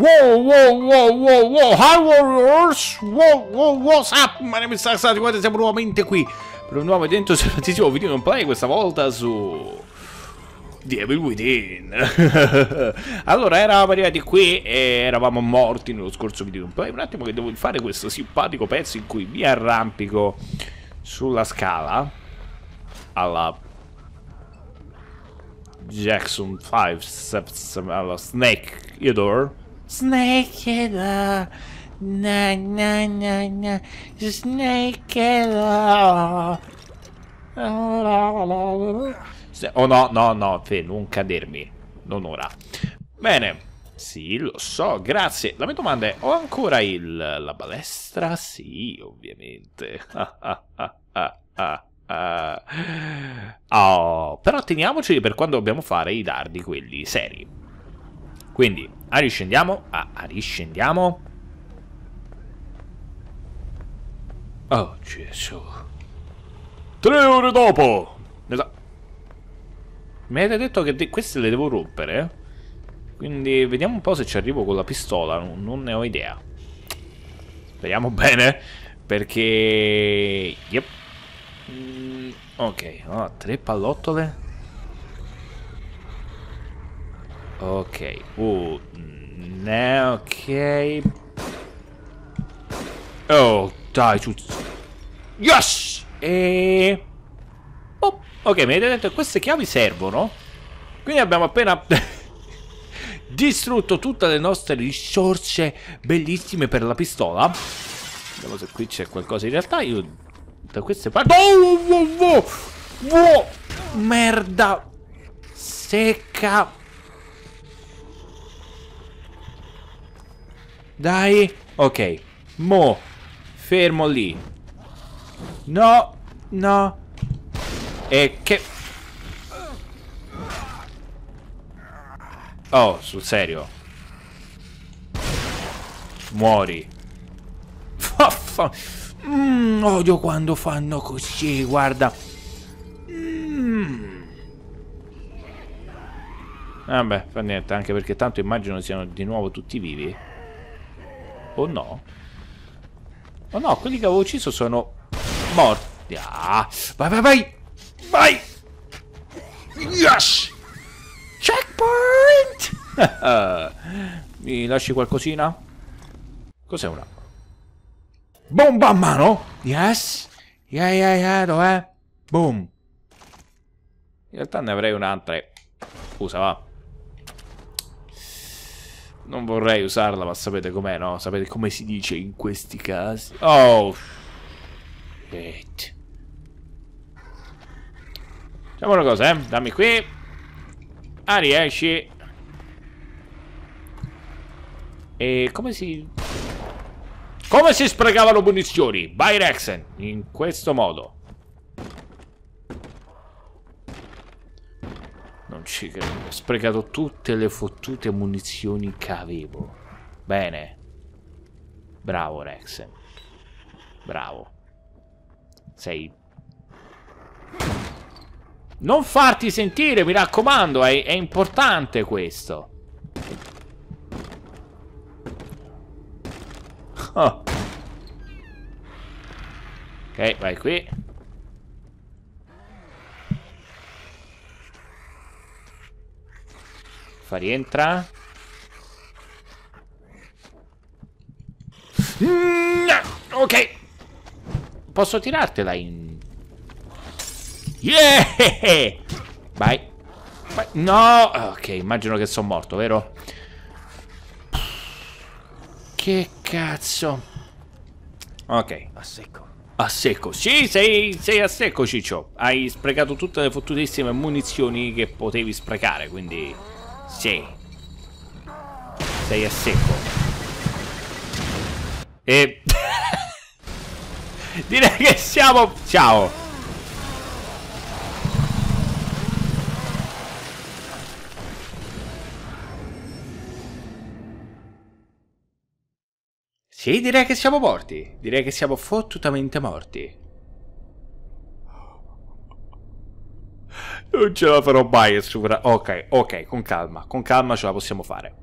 Whoa, whoa, whoa, whoa, whoa, hi warriors, whoa, whoa, what's up? Ma name is Sarsati, guarda, siamo nuovamente qui per un nuovo evento servatissimo video non play, questa volta su... Devil Within Allora, eravamo arrivati qui e eravamo morti nello scorso video non play Un attimo che devo fare questo simpatico pezzo in cui mi arrampico sulla scala Alla... Jackson 5, alla Snake Theodore Snake Killer. Na na na na. Snake Oh no, no, no, Fe, non cadermi. Non ora. Bene. Sì, lo so, grazie. La mia domanda è, ho ancora il, la balestra? Sì, ovviamente. oh, però teniamoci per quando dobbiamo fare i dardi quelli seri. Quindi, a riscendiamo. A, ah, a riscendiamo. Oh, ah, Gesù. Tre ore dopo! Mi avete detto che queste le devo rompere? Eh? Quindi vediamo un po' se ci arrivo con la pistola, non ne ho idea. Speriamo bene, perché... Yep. Mm, ok, allora, ah, tre pallottole. Ok. Uh, ok. Oh, dai, su. Yes! E... Oh, ok, mi avete detto che queste chiavi servono? Quindi abbiamo appena... distrutto tutte le nostre risorse bellissime per la pistola. Vediamo se qui c'è qualcosa. In realtà io da queste parti... Oh, oh, oh, oh, oh, merda secca Dai. Ok. Mo. Fermo lì. No. No. E che... Oh, sul serio. Muori. Mm, odio quando fanno così, guarda. Mm. Vabbè, fa niente, anche perché tanto immagino siano di nuovo tutti vivi oh no? Oh no, quelli che avevo ucciso sono morti. Ah, vai, vai, vai! Vai! Yes! Checkpoint! Mi lasci qualcosina? Cos'è una? Bomba a mano? Yes! Yeah, yeah, yeah, dov'è? Boom! In realtà ne avrei un'altra. Scusa, va. Non vorrei usarla, ma sapete com'è, no? Sapete come si dice in questi casi? Oh, shit. Facciamo una cosa, eh. Dammi qui. Ah, riesci. E come si... Come si sprecavano munizioni? By Rexen, in questo modo. ci credo. Ho sprecato tutte le fottute munizioni che avevo. Bene. Bravo, Rex. Bravo. Sei... Non farti sentire, mi raccomando, è, è importante questo. Oh. Ok, vai qui. Fa rientra. Mm, Ok. Posso tirartela in... Yeah! Vai. Vai. No! Ok, immagino che sono morto, vero? Che cazzo. Ok. A secco. A secco. Sì, sei, sei a secco, Ciccio. Hai sprecato tutte le fottutissime munizioni che potevi sprecare, quindi... Sì. Sei a secco. E... Direi che siamo... Ciao. Sì, direi che siamo morti. Direi che siamo fottutamente morti. Non ce la farò mai a superare. Ok, ok, con calma, con calma ce la possiamo fare.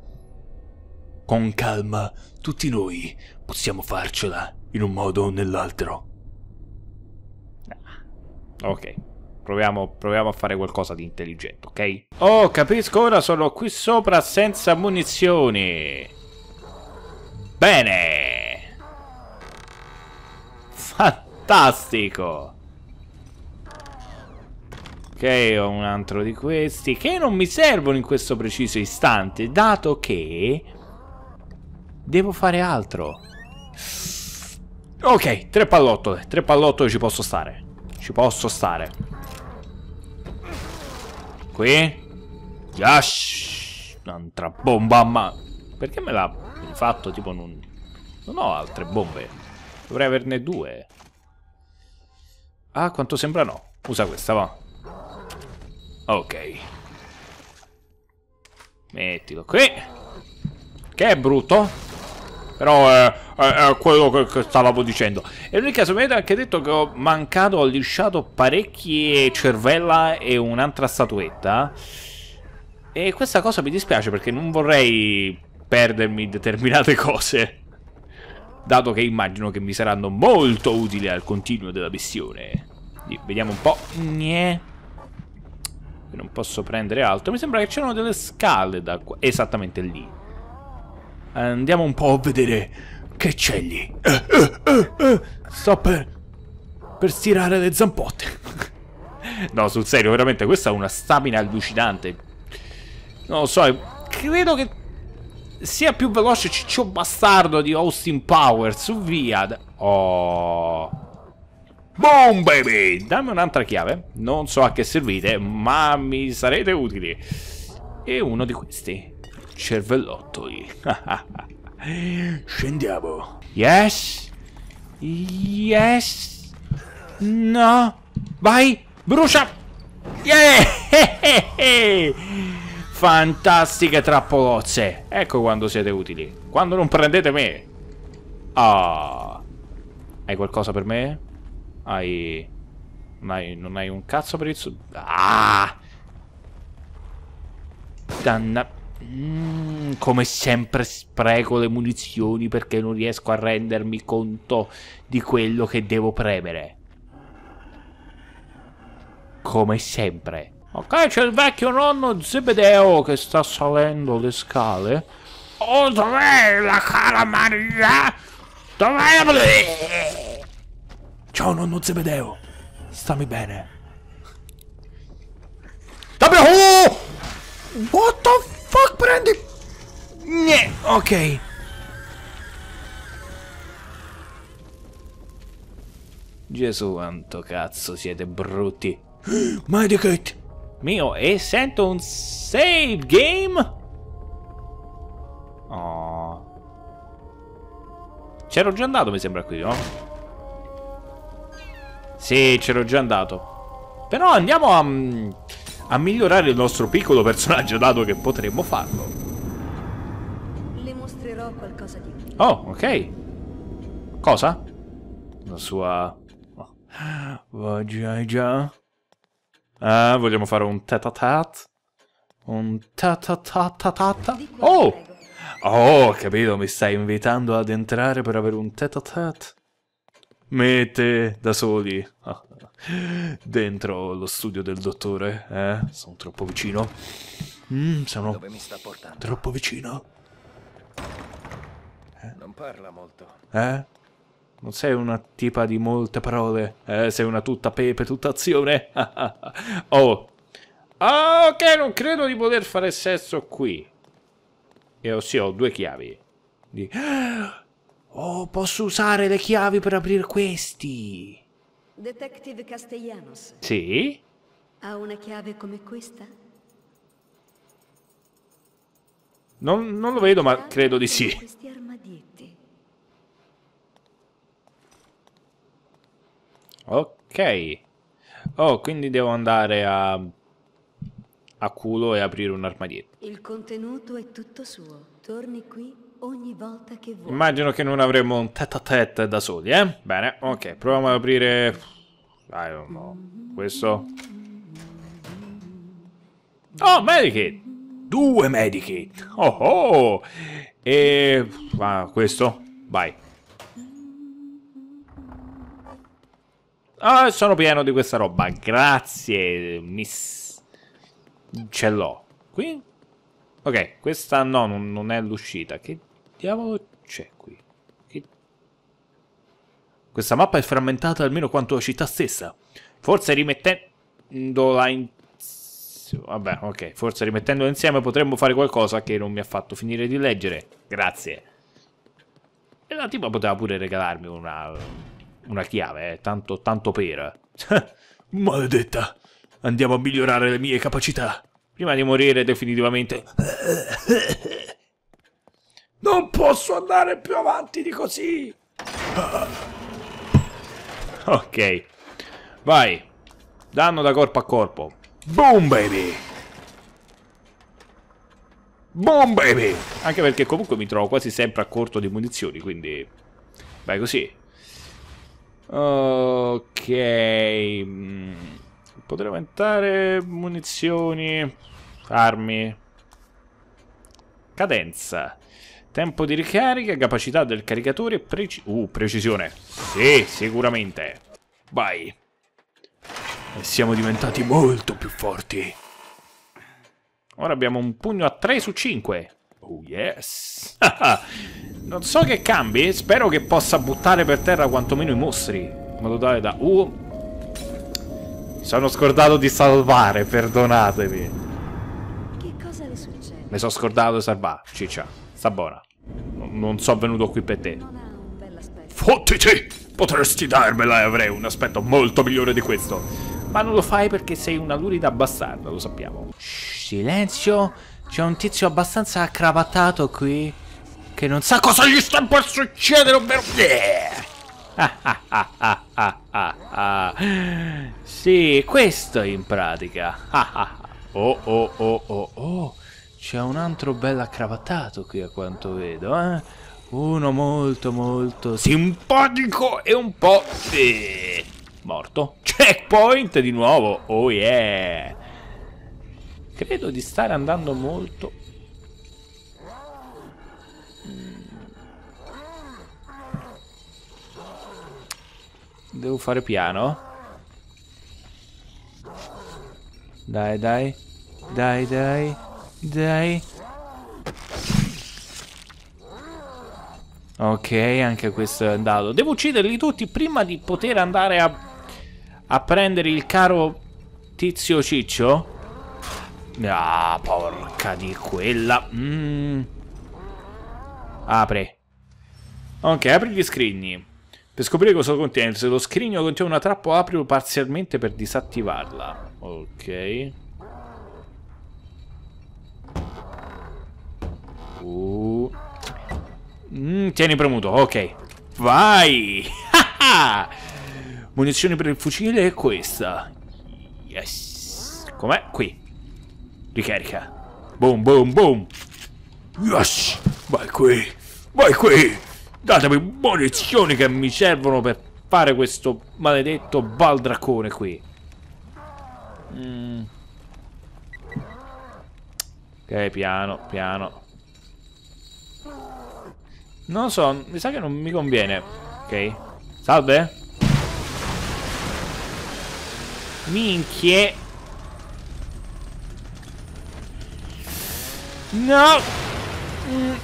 Con calma, tutti noi possiamo farcela in un modo o nell'altro. Ah, ok, proviamo, proviamo a fare qualcosa di intelligente, ok? Oh, capisco, ora sono qui sopra senza munizioni. Bene! Fantastico! Ok, ho un altro di questi che non mi servono in questo preciso istante, dato che devo fare altro. Ok, tre pallottole, tre pallottole ci posso stare. Ci posso stare. Qui. Yash. Un'altra bomba, ma... Perché me l'ha fatto tipo non... Non ho altre bombe. Dovrei averne due. Ah, quanto sembra no. Usa questa, va. Ok. Mettilo qui. Che è brutto. Però è, eh, è, eh, è quello che, che, stavamo dicendo. E nel caso mi avete anche detto che ho mancato, ho lisciato parecchie cervella e un'altra statuetta. E questa cosa mi dispiace perché non vorrei perdermi determinate cose. Dato che immagino che mi saranno molto utili al continuo della missione. Vediamo un po'. Nye non posso prendere altro. Mi sembra che c'erano delle scale da qua. Esattamente lì. Andiamo un po' a vedere che c'è lì. Sto per... per stirare le zampotte. no, sul serio, veramente, questa è una stamina allucinante. Non lo so, credo che sia più veloce ciccio bastardo di Austin Powers. Via. Oh... Boom baby! Dammi un'altra chiave. Non so a che servite, ma mi sarete utili. E uno di questi. Cervellottoli. Scendiamo. Yes. Yes. No. Vai. Brucia. Yeah. Fantastiche trappolozze. Ecco quando siete utili. Quando non prendete me. Ah. Oh. Hai qualcosa per me? Hai... Non hai, non hai un cazzo per il sud... Ah! Danna... Mm, come sempre spreco le munizioni perché non riesco a rendermi conto di quello che devo premere. Come sempre. Ok, c'è il vecchio nonno Zebedeo che sta salendo le scale. Oh, dov'è la cara Maria? Dov'è? Ciao nonno Zebedeo. Stammi bene. Vabbè, oh! What the fuck, prendi? Nye, ok. Gesù, quanto cazzo siete brutti. Medicate! Mio, e sento un save game? Oh. C'ero già andato, mi sembra, qui, no? Sì, ce l'ho già andato. Però andiamo a, mm, a migliorare il nostro piccolo personaggio, dato che potremmo farlo. Le mostrerò qualcosa di più. Oh, ok. Cosa? La sua... Oh. Già, già. Ah, vogliamo fare un tatatat? Un tatatatatata? Oh! Oh, capito, mi stai invitando ad entrare per avere un tetatat mette da soli dentro lo studio del dottore, eh? Sono troppo vicino. Mm, sono troppo vicino. Eh? Non parla molto. Eh? Non sei una tipa di molte parole. Eh, sei una tutta pepe, tutta azione. oh. Ah, ok, non credo di poter fare sesso qui. E eh, sì, ho due chiavi. Di... Oh, posso usare le chiavi per aprire questi. Detective Castellanos. Sì? Ha una chiave come questa? Non, non lo vedo, ma credo di sì. Ok. Oh, quindi devo andare a... a culo e aprire un armadietto. Il contenuto è tutto suo. Torni qui ogni volta che vuoi. Immagino che non avremo un tête a tête da soli, eh? Bene, ok, proviamo ad aprire. I don't know. Questo. Oh, Medikit! Due Medikit! Oh oh! E. Ah, questo? Vai. Ah, sono pieno di questa roba. Grazie, miss. Ce l'ho. Qui? Ok, questa no, non, non è l'uscita. Che diavolo c'è qui? Che... Questa mappa è frammentata almeno quanto la città stessa. Forse rimettendola in... Vabbè, ok. Forse rimettendola insieme potremmo fare qualcosa che non mi ha fatto finire di leggere. Grazie. E la tipa poteva pure regalarmi una... Una chiave, eh. Tanto, tanto per... Maledetta. Andiamo a migliorare le mie capacità. Prima di morire definitivamente... Non posso andare più avanti di così! Ok. Vai. Danno da corpo a corpo. Boom, baby! Boom, baby! Anche perché comunque mi trovo quasi sempre a corto di munizioni, quindi... Vai così. Ok. Mm. Potrei aumentare munizioni, armi. Cadenza. Tempo di ricarica, capacità del caricatore, preci uh, precisione. Sì, sicuramente. Vai. E siamo diventati molto più forti. Ora abbiamo un pugno a 3 su 5. Oh yes. Ah, ah. non so che cambi, spero che possa buttare per terra quantomeno i mostri. In modo tale da... Uh. Mi sono scordato di salvare, perdonatemi. Che cosa le succede? Mi sono scordato di salvare, ciccia. Sta buona. Non sono venuto qui per te. Fottiti! Potresti darmela e avrei un aspetto molto migliore di questo. Ma non lo fai perché sei una lurida bastarda, lo sappiamo. silenzio. C'è un tizio abbastanza accravattato qui che non sa cosa gli sta per succedere, ovvero... Yeah! Ah, ah, ah, sì, questo in pratica. oh, oh, oh, oh, oh. C'è un altro bel accravattato qui a quanto vedo, eh? Uno molto molto simpatico e un po' eh, morto. Checkpoint di nuovo, oh yeah! Credo di stare andando molto... Mm. Devo fare piano? Dai, dai, dai, dai. Dai. Ok, anche questo è andato. Devo ucciderli tutti prima di poter andare a, a prendere il caro tizio ciccio. Ah, porca di quella. Mm. Apri. Ok, apri gli scrigni. Per scoprire cosa contiene, se lo scrigno contiene una trappola, aprilo parzialmente per disattivarla. Ok. Mm, tieni premuto, ok. Vai! Munizioni per il fucile è questa. Yes. Com'è? Qui. Ricarica. Boom, boom, boom. Yes! Vai qui! Vai qui! Datemi munizioni che mi servono per fare questo maledetto baldraccone qui. Mm. Ok, piano, piano. Non lo so, mi sa che non mi conviene. Ok. Salve. Minchie. No. Mm.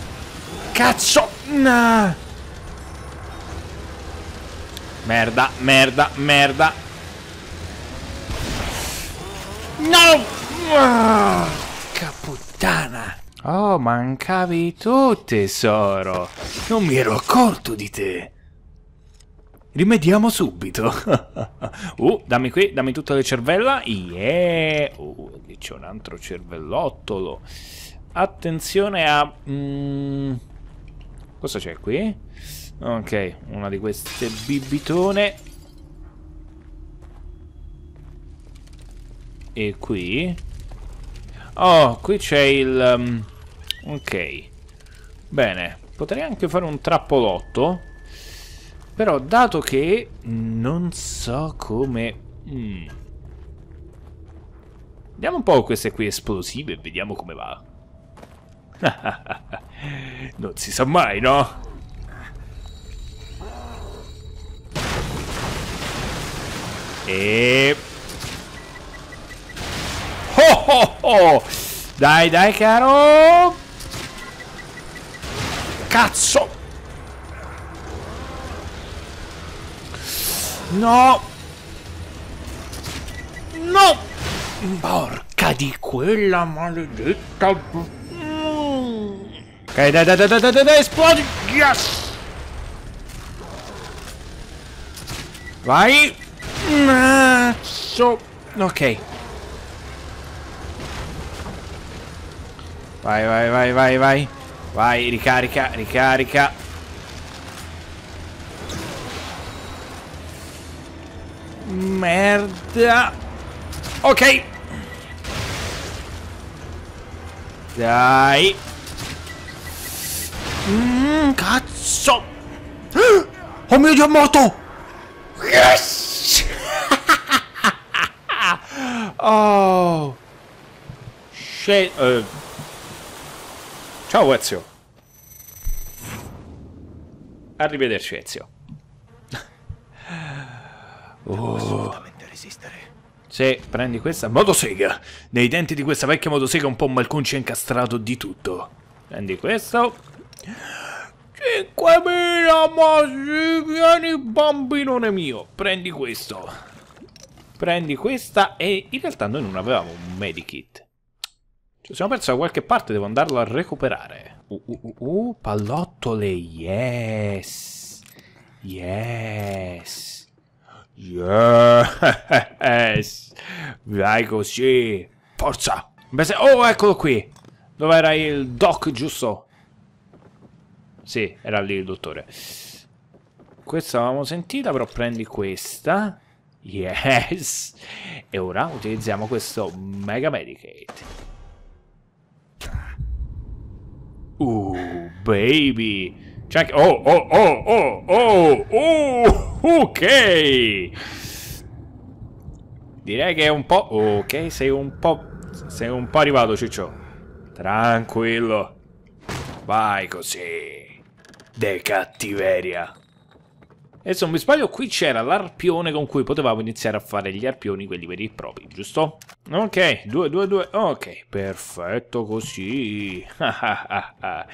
Cazzo. No. Merda, merda, merda. No. Ah, caputtana. Oh, mancavi tu, tesoro. Non mi ero accorto di te. Rimediamo subito. uh, dammi qui, dammi tutte le cervella. Yeah. Uh, lì c'è un altro cervellottolo. Attenzione a... Mm, cosa c'è qui? Ok, una di queste bibitone. E qui... Oh, qui c'è il... Um, Ok. Bene, potrei anche fare un trappolotto. Però dato che non so come... Mm. Vediamo un po' queste qui esplosive e vediamo come va. non si sa mai, no? E... Oh, oh, oh! Dai, dai, caro! Cazzo! No! No! Porca di quella maledetta... Mm. Ok, dai, dai, dai, dai, dai, dai, esplodi! Yes! Vai! Mazzo! Ok. Vai, vai, vai, vai, vai. Vai, ricarica, ricarica. Merda. Ok. Dai. Mm, cazzo. Oh mio dio, è morto. Yes. oh. Shit. Uh. Ciao Ezio. Arrivederci Ezio. Oh. assolutamente resistere. Sì, prendi questa motosega. Nei denti di questa vecchia motosega un po' malconci è incastrato di tutto. Prendi questo. 5.000 masigliani, bambinone mio. Prendi questo. Prendi questa e in realtà noi non avevamo un medikit. Ci siamo persi da qualche parte, devo andarlo a recuperare. Uh, uh, uh, uh, pallottole, yes. Yes. Yes. Vai così. Forza. Oh, eccolo qui. Dove era il doc, giusto? Sì, era lì il dottore. Questa l'avevamo sentita, però prendi questa. Yes. E ora utilizziamo questo Mega Medicate. Uh, baby. C'è Oh, oh, oh, oh, oh, oh, ok. Direi che è un po'... Ok, sei un po'... Sei un po' arrivato, ciccio. Tranquillo. Vai così. De cattiveria. E se non mi sbaglio qui c'era l'arpione con cui potevamo iniziare a fare gli arpioni, quelli veri e propri, giusto? Ok, 2, 2, 2, ok, perfetto così. Ah, ah, ah,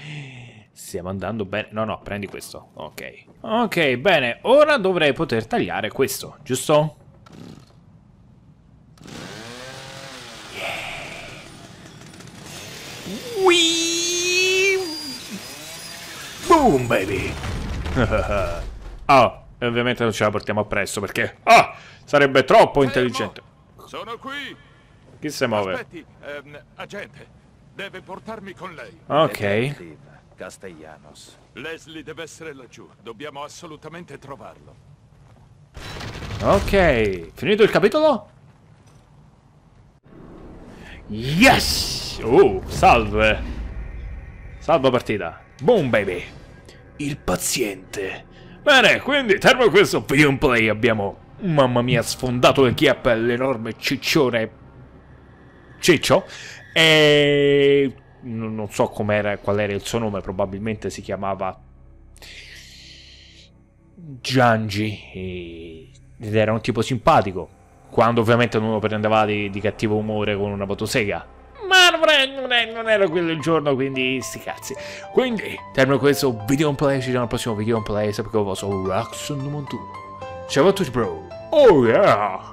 Stiamo andando bene. No, no, prendi questo. Ok. Ok, bene, ora dovrei poter tagliare questo, giusto? Yeah. Whee! Boom, baby! Oh, e ovviamente non ce la portiamo appresso perché... Ah, sarebbe troppo intelligente. Sono qui. Chi si muove? Aspetti, ehm, agente, deve portarmi con lei. Ok. Castellanos. Leslie deve essere laggiù, dobbiamo assolutamente trovarlo. Ok, finito il capitolo? Yes! Oh, salve! Salva partita. Boom, baby! Il paziente Bene, quindi termino questo video in play, abbiamo, mamma mia, sfondato le chiappe all'enorme ciccione Ciccio e non so com'era, qual era il suo nome, probabilmente si chiamava Giangi ed era un tipo simpatico, quando ovviamente non lo prendeva di, di cattivo umore con una motosega ma non, è, non era quello il giorno, quindi sti cazzi. Quindi, termino questo video in play, ci vediamo al prossimo video in play, sempre con il vostro Raxon Montu. Ciao a tutti, bro. Oh yeah!